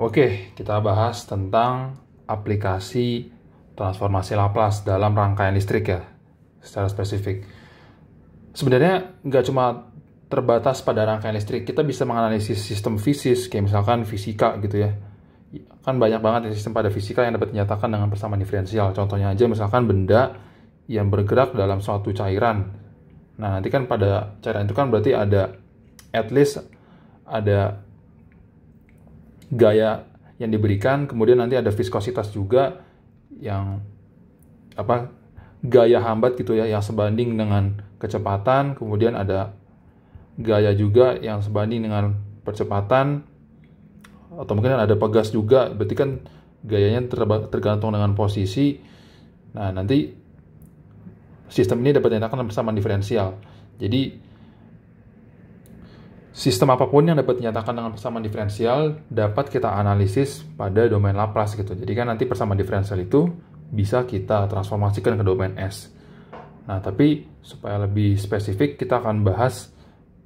Oke, kita bahas tentang aplikasi transformasi Laplace dalam rangkaian listrik ya, secara spesifik. Sebenarnya nggak cuma terbatas pada rangkaian listrik, kita bisa menganalisis sistem fisik, kayak misalkan fisika gitu ya. Kan banyak banget ya sistem pada fisika yang dapat dinyatakan dengan persamaan diferensial. Contohnya aja misalkan benda yang bergerak dalam suatu cairan. Nah, nanti kan pada cairan itu kan berarti ada at least ada gaya yang diberikan, kemudian nanti ada viskositas juga yang apa gaya hambat gitu ya yang sebanding dengan kecepatan, kemudian ada gaya juga yang sebanding dengan percepatan atau mungkin ada pegas juga, berarti kan gayanya tergantung dengan posisi. Nah, nanti sistem ini dapat dinyatakan sama diferensial. Jadi Sistem apapun yang dapat dinyatakan dengan persamaan diferensial dapat kita analisis pada domain Laplace gitu. Jadi kan nanti persamaan diferensial itu bisa kita transformasikan ke domain S. Nah, tapi supaya lebih spesifik kita akan bahas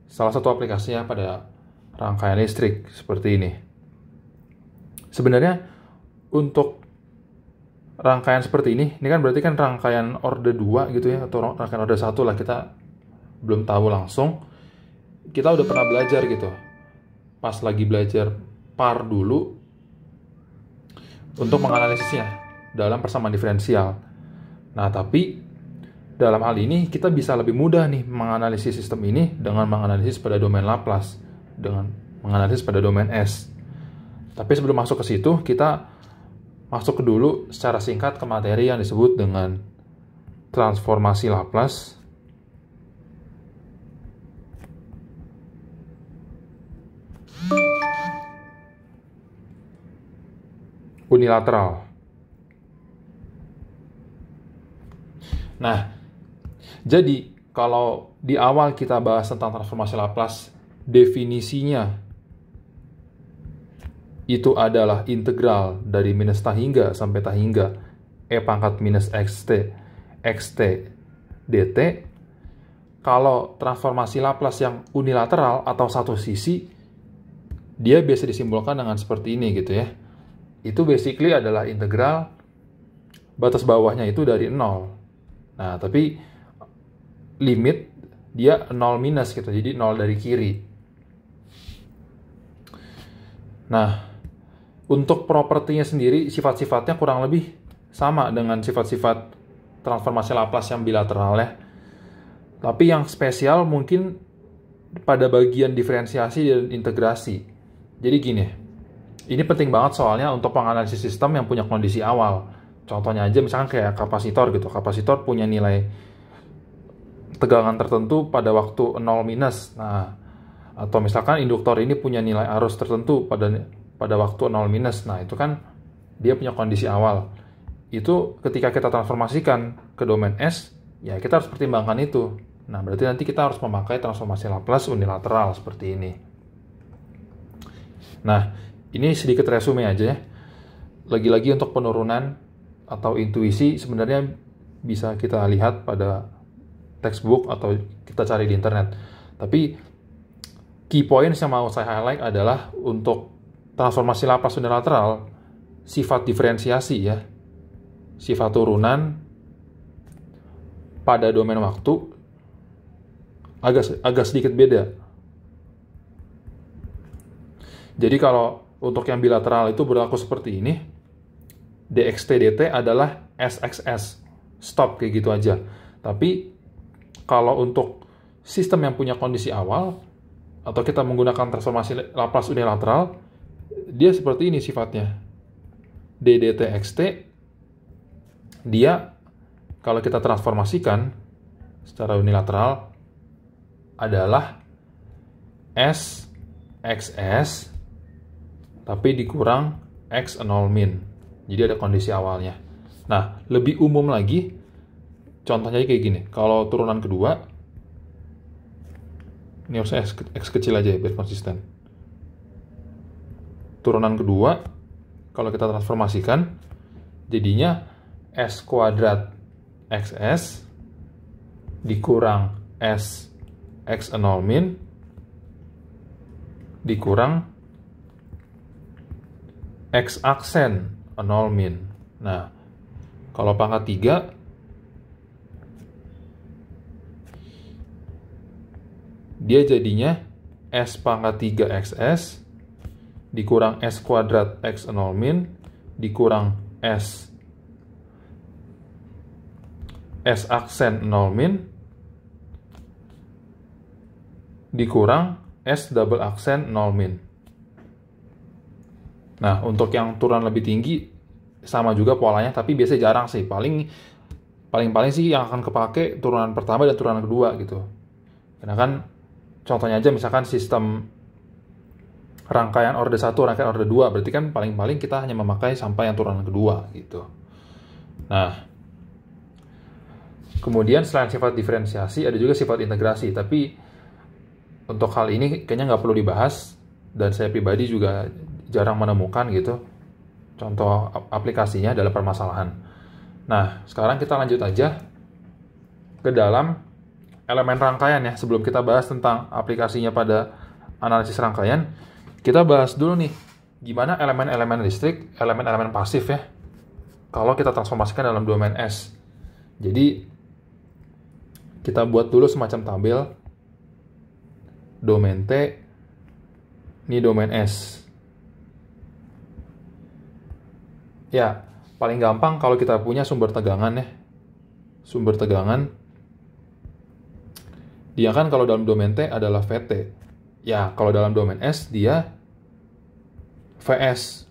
salah satu aplikasinya pada rangkaian listrik seperti ini. Sebenarnya untuk rangkaian seperti ini, ini kan berarti kan rangkaian order 2 gitu ya atau rangkaian order 1 lah kita belum tahu langsung kita udah pernah belajar gitu pas lagi belajar par dulu untuk menganalisisnya dalam persamaan diferensial. Nah, tapi dalam hal ini kita bisa lebih mudah nih menganalisis sistem ini dengan menganalisis pada domain Laplace dengan menganalisis pada domain S. Tapi sebelum masuk ke situ, kita masuk ke dulu secara singkat ke materi yang disebut dengan transformasi Laplace unilateral. Nah, jadi kalau di awal kita bahas tentang transformasi Laplace, definisinya itu adalah integral dari minus tak hingga sampai tak hingga e pangkat minus xt xt dt kalau transformasi Laplace yang unilateral atau satu sisi dia biasa disimbolkan dengan seperti ini gitu ya itu basically adalah integral batas bawahnya itu dari 0. Nah, tapi limit dia 0 minus gitu, jadi 0 dari kiri. Nah, untuk propertinya sendiri, sifat-sifatnya kurang lebih sama dengan sifat-sifat transformasi Laplace yang bilateral ya. Tapi yang spesial mungkin pada bagian diferensiasi dan integrasi. Jadi gini, ini penting banget soalnya untuk penganalisis sistem yang punya kondisi awal. Contohnya aja misalkan kayak kapasitor gitu. Kapasitor punya nilai tegangan tertentu pada waktu 0 minus. Nah, atau misalkan induktor ini punya nilai arus tertentu pada pada waktu 0 minus. Nah, itu kan dia punya kondisi awal. Itu ketika kita transformasikan ke domain S, ya kita harus pertimbangkan itu. Nah, berarti nanti kita harus memakai transformasi Laplace unilateral seperti ini. Nah, ini sedikit resume aja ya. Lagi-lagi untuk penurunan atau intuisi sebenarnya bisa kita lihat pada textbook atau kita cari di internet. Tapi key point yang mau saya highlight adalah untuk transformasi lapas unilateral sifat diferensiasi ya. Sifat turunan pada domain waktu agak agak sedikit beda. Jadi kalau untuk yang bilateral itu berlaku seperti ini. DXTDT adalah SXS. Stop kayak gitu aja. Tapi kalau untuk sistem yang punya kondisi awal atau kita menggunakan transformasi Laplace unilateral, dia seperti ini sifatnya. DDTXT dia kalau kita transformasikan secara unilateral adalah SXS tapi dikurang X nol min. Jadi ada kondisi awalnya. Nah, lebih umum lagi, contohnya kayak gini. Kalau turunan kedua, ini harusnya X, X kecil aja ya, biar konsisten. Turunan kedua, kalau kita transformasikan, jadinya S kuadrat XS dikurang S X nol min dikurang X aksen min. Nah, kalau pangkat 3 dia jadinya S pangkat 3 XS dikurang S kuadrat X min dikurang S S aksen min dikurang S double aksen min. Nah, untuk yang turunan lebih tinggi sama juga polanya, tapi biasanya jarang sih. Paling paling-paling sih yang akan kepake turunan pertama dan turunan kedua gitu. Karena kan contohnya aja misalkan sistem rangkaian order 1, rangkaian order 2, berarti kan paling-paling kita hanya memakai sampai yang turunan kedua gitu. Nah, kemudian selain sifat diferensiasi ada juga sifat integrasi, tapi untuk hal ini kayaknya nggak perlu dibahas dan saya pribadi juga jarang menemukan gitu contoh aplikasinya dalam permasalahan. Nah, sekarang kita lanjut aja ke dalam elemen rangkaian ya. Sebelum kita bahas tentang aplikasinya pada analisis rangkaian, kita bahas dulu nih gimana elemen-elemen listrik, elemen-elemen pasif ya. Kalau kita transformasikan dalam domain S. Jadi kita buat dulu semacam tabel domain T ini domain S Ya, paling gampang kalau kita punya sumber tegangan ya. Sumber tegangan. Dia kan kalau dalam domain T adalah VT. Ya, kalau dalam domain S dia VS.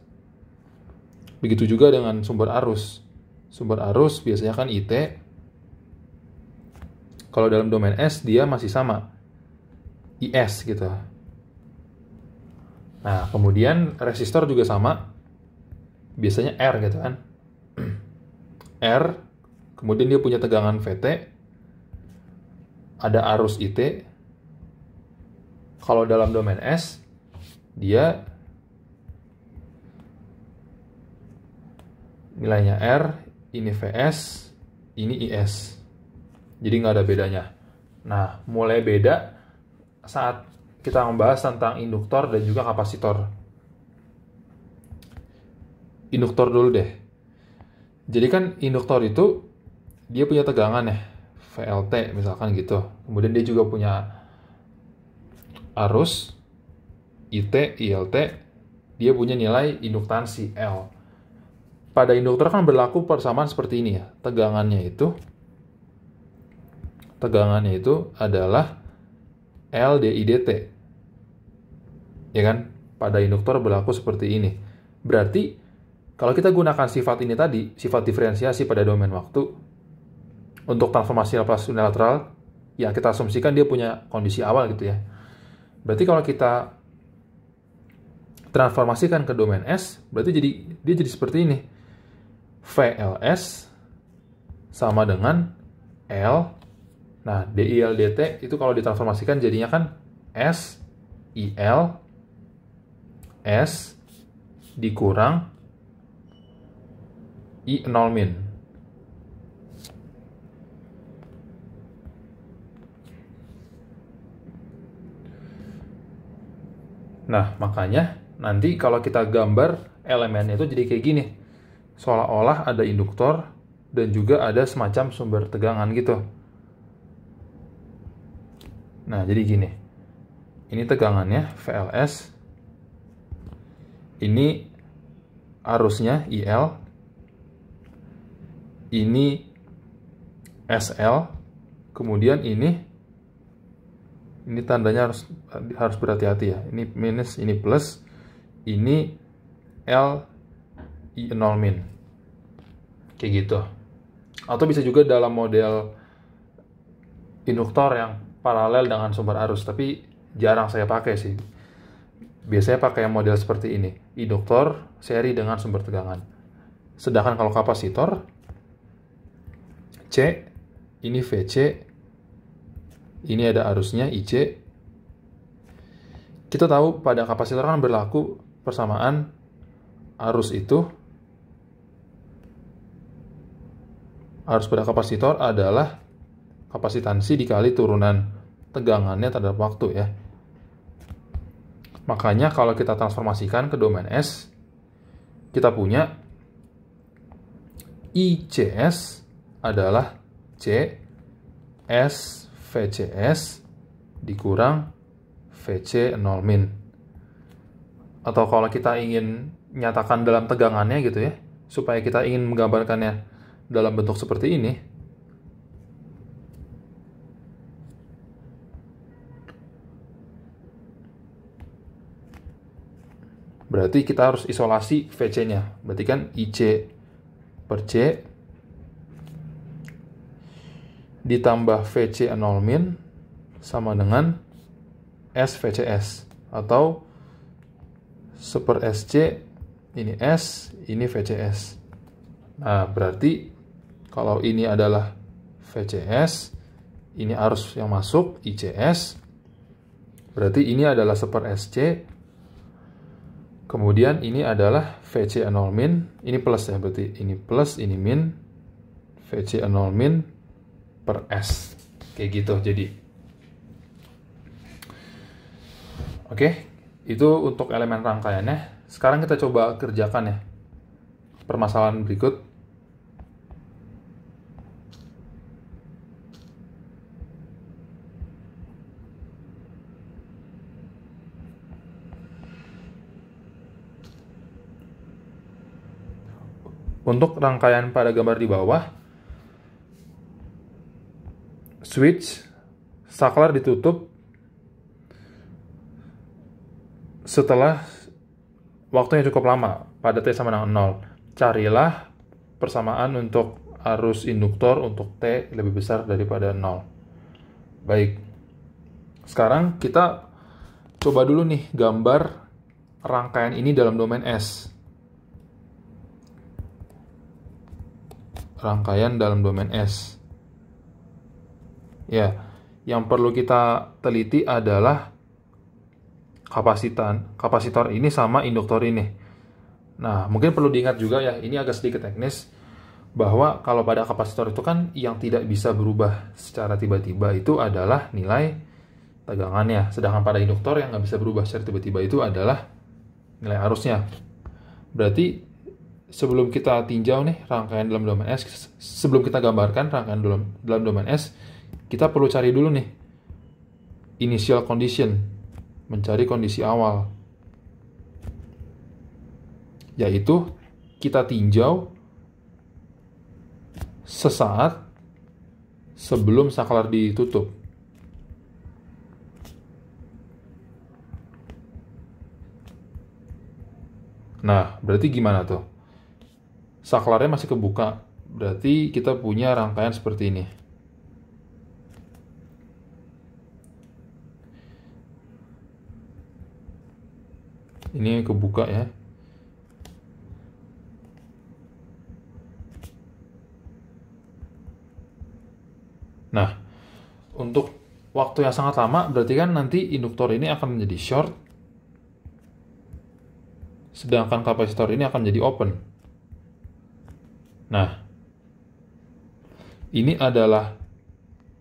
Begitu juga dengan sumber arus. Sumber arus biasanya kan IT. Kalau dalam domain S dia masih sama. IS gitu. Nah, kemudian resistor juga sama biasanya R gitu kan. R, kemudian dia punya tegangan VT, ada arus IT. Kalau dalam domain S, dia nilainya R, ini VS, ini IS. Jadi nggak ada bedanya. Nah, mulai beda saat kita membahas tentang induktor dan juga kapasitor induktor dulu deh. Jadi kan induktor itu dia punya tegangan ya, VLT misalkan gitu. Kemudian dia juga punya arus IT, ILT, dia punya nilai induktansi L. Pada induktor kan berlaku persamaan seperti ini ya. Tegangannya itu tegangannya itu adalah L DI DT. Ya kan? Pada induktor berlaku seperti ini. Berarti kalau kita gunakan sifat ini tadi, sifat diferensiasi pada domain waktu, untuk transformasi Laplace unilateral, ya kita asumsikan dia punya kondisi awal gitu ya. Berarti kalau kita transformasikan ke domain S, berarti jadi dia jadi seperti ini. VLS sama dengan L. Nah, DIL DT itu kalau ditransformasikan jadinya kan S IL S dikurang i 0 min nah makanya nanti kalau kita gambar elemennya itu jadi kayak gini seolah-olah ada induktor dan juga ada semacam sumber tegangan gitu nah jadi gini ini tegangannya VLS ini arusnya IL ini SL, kemudian ini ini tandanya harus harus berhati-hati ya. Ini minus, ini plus, ini L I nol min. Kayak gitu. Atau bisa juga dalam model induktor yang paralel dengan sumber arus, tapi jarang saya pakai sih. Biasanya pakai model seperti ini, induktor seri dengan sumber tegangan. Sedangkan kalau kapasitor, C, ini VC, ini ada arusnya IC. Kita tahu pada kapasitor kan berlaku persamaan arus itu arus pada kapasitor adalah kapasitansi dikali turunan tegangannya terhadap waktu ya. Makanya kalau kita transformasikan ke domain S, kita punya ICS adalah C S VCS dikurang VC 0 min. Atau kalau kita ingin nyatakan dalam tegangannya gitu ya, supaya kita ingin menggambarkannya dalam bentuk seperti ini. Berarti kita harus isolasi VC-nya. Berarti kan IC per C ditambah VC enolmin sama dengan SVCS atau super SC ini S, ini VCS. Nah, berarti kalau ini adalah VCS, ini arus yang masuk ICS, berarti ini adalah super SC, kemudian ini adalah VC 0 ini plus ya, berarti ini plus, ini min, VC 0 per S kayak gitu jadi oke okay, itu untuk elemen rangkaiannya sekarang kita coba kerjakan ya permasalahan berikut Untuk rangkaian pada gambar di bawah, switch saklar ditutup setelah waktunya cukup lama pada T sama dengan 0 carilah persamaan untuk arus induktor untuk T lebih besar daripada 0 baik sekarang kita coba dulu nih gambar rangkaian ini dalam domain S rangkaian dalam domain S Ya, yang perlu kita teliti adalah kapasitan. Kapasitor ini sama induktor ini. Nah, mungkin perlu diingat juga ya, ini agak sedikit teknis bahwa kalau pada kapasitor itu kan yang tidak bisa berubah secara tiba-tiba itu adalah nilai tegangannya. Sedangkan pada induktor yang nggak bisa berubah secara tiba-tiba itu adalah nilai arusnya. Berarti sebelum kita tinjau nih rangkaian dalam domain S, sebelum kita gambarkan rangkaian dalam, dalam domain S, kita perlu cari dulu nih initial condition, mencari kondisi awal. Yaitu kita tinjau sesaat sebelum saklar ditutup. Nah, berarti gimana tuh? Saklarnya masih kebuka, berarti kita punya rangkaian seperti ini. ini kebuka ya nah untuk waktu yang sangat lama berarti kan nanti induktor ini akan menjadi short sedangkan kapasitor ini akan menjadi open nah ini adalah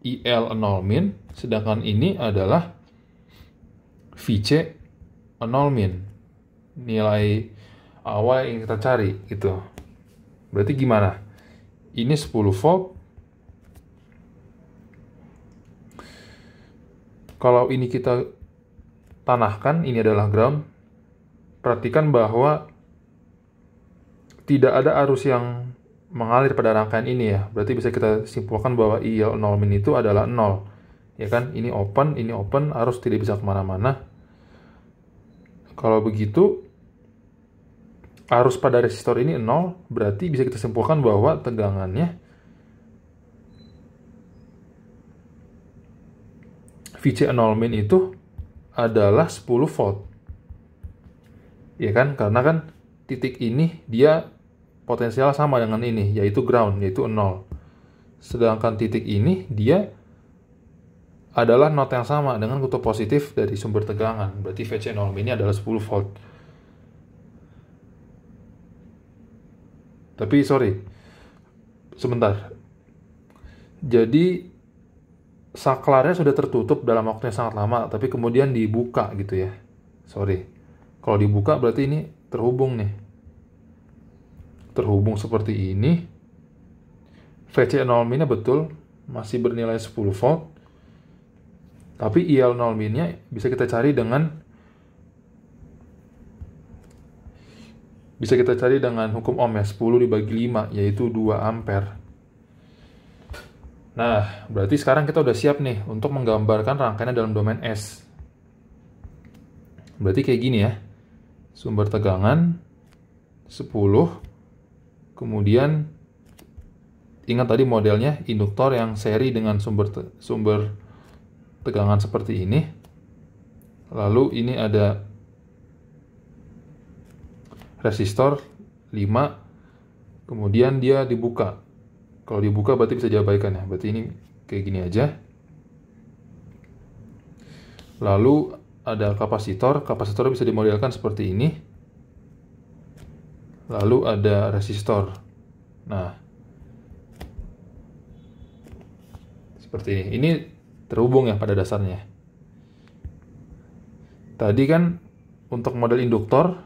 IL e 0 min sedangkan ini adalah VC 0 min nilai awal yang kita cari gitu. Berarti gimana? Ini 10 volt. Kalau ini kita tanahkan, ini adalah gram. Perhatikan bahwa tidak ada arus yang mengalir pada rangkaian ini ya. Berarti bisa kita simpulkan bahwa IL 0 min itu adalah 0. Ya kan? Ini open, ini open, arus tidak bisa kemana-mana. Kalau begitu, arus pada resistor ini 0, berarti bisa kita simpulkan bahwa tegangannya VC 0 min itu adalah 10 volt. Ya kan? Karena kan titik ini dia potensial sama dengan ini, yaitu ground, yaitu 0. Sedangkan titik ini dia adalah not yang sama dengan kutub positif dari sumber tegangan. Berarti VC 0 min ini adalah 10 volt. Tapi sorry, sebentar. Jadi saklarnya sudah tertutup dalam waktu yang sangat lama, tapi kemudian dibuka gitu ya. Sorry. Kalau dibuka berarti ini terhubung nih. Terhubung seperti ini. VC0 minnya betul, masih bernilai 10 volt. Tapi IL0 minnya bisa kita cari dengan bisa kita cari dengan hukum ohm ya 10 dibagi 5 yaitu 2 ampere nah berarti sekarang kita udah siap nih untuk menggambarkan rangkaiannya dalam domain S berarti kayak gini ya sumber tegangan 10 kemudian ingat tadi modelnya induktor yang seri dengan sumber te sumber tegangan seperti ini lalu ini ada resistor 5 kemudian dia dibuka kalau dibuka berarti bisa diabaikan ya berarti ini kayak gini aja lalu ada kapasitor kapasitor bisa dimodelkan seperti ini lalu ada resistor nah seperti ini ini terhubung ya pada dasarnya tadi kan untuk model induktor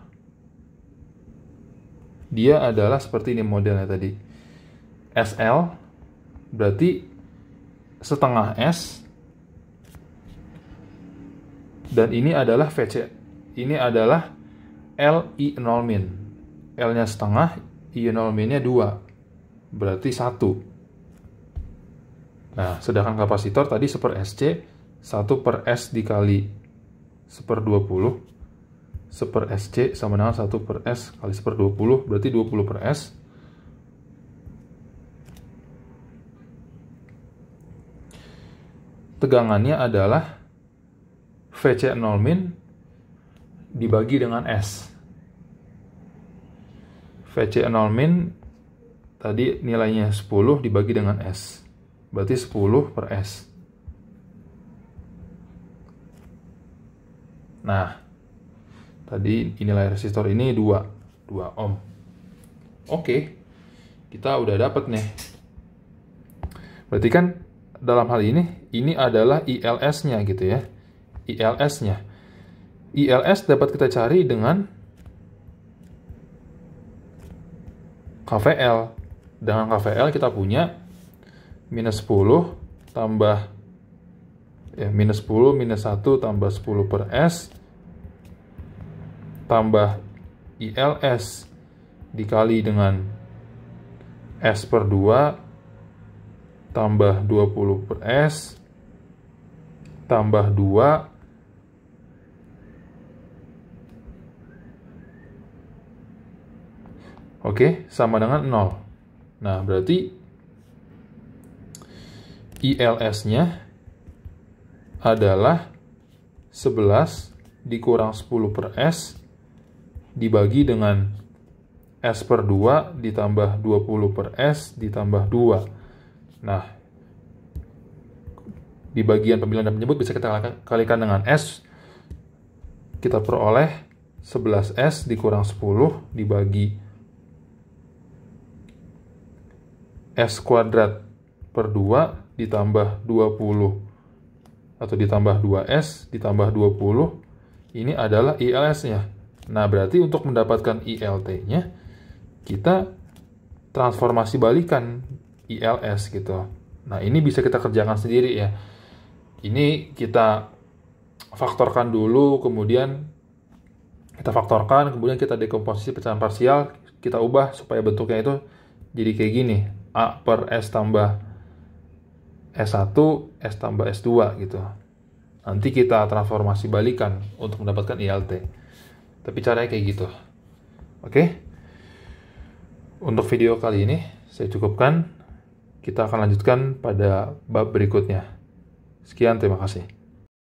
dia adalah seperti ini modelnya tadi. SL berarti setengah S dan ini adalah VC. Ini adalah L I 0 min. L-nya setengah, I 0 min-nya 2. Berarti 1. Nah, sedangkan kapasitor tadi 1 per SC, 1 per S dikali 1 per 20 1 per SC sama dengan 1 per S kali 1 per 20, berarti 20 per S. Tegangannya adalah VC0 min dibagi dengan S. VC0 min tadi nilainya 10 dibagi dengan S. Berarti 10 per S. Nah, tadi nilai resistor ini 2 2 ohm oke kita udah dapet nih berarti kan dalam hal ini ini adalah ILS nya gitu ya ILS nya ILS dapat kita cari dengan KVL dengan KVL kita punya minus 10 tambah ya, minus 10 minus 1 tambah 10 per S tambah ILS dikali dengan S per 2 tambah 20 per S tambah 2 Oke, sama dengan 0. Nah, berarti ILS-nya adalah 11 dikurang 10 per S dibagi dengan S per 2 ditambah 20 per S ditambah 2. Nah, di bagian pemilihan dan penyebut bisa kita kalikan dengan S. Kita peroleh 11S dikurang 10 dibagi S kuadrat per 2 ditambah 20 atau ditambah 2S ditambah 20 ini adalah ILS-nya. Nah, berarti untuk mendapatkan ILT-nya, kita transformasi balikan ILS gitu. Nah, ini bisa kita kerjakan sendiri ya. Ini kita faktorkan dulu, kemudian kita faktorkan, kemudian kita dekomposisi pecahan parsial, kita ubah supaya bentuknya itu jadi kayak gini. A per S tambah S1, S tambah S2 gitu. Nanti kita transformasi balikan untuk mendapatkan ILT tapi caranya kayak gitu oke okay? untuk video kali ini saya cukupkan kita akan lanjutkan pada bab berikutnya sekian terima kasih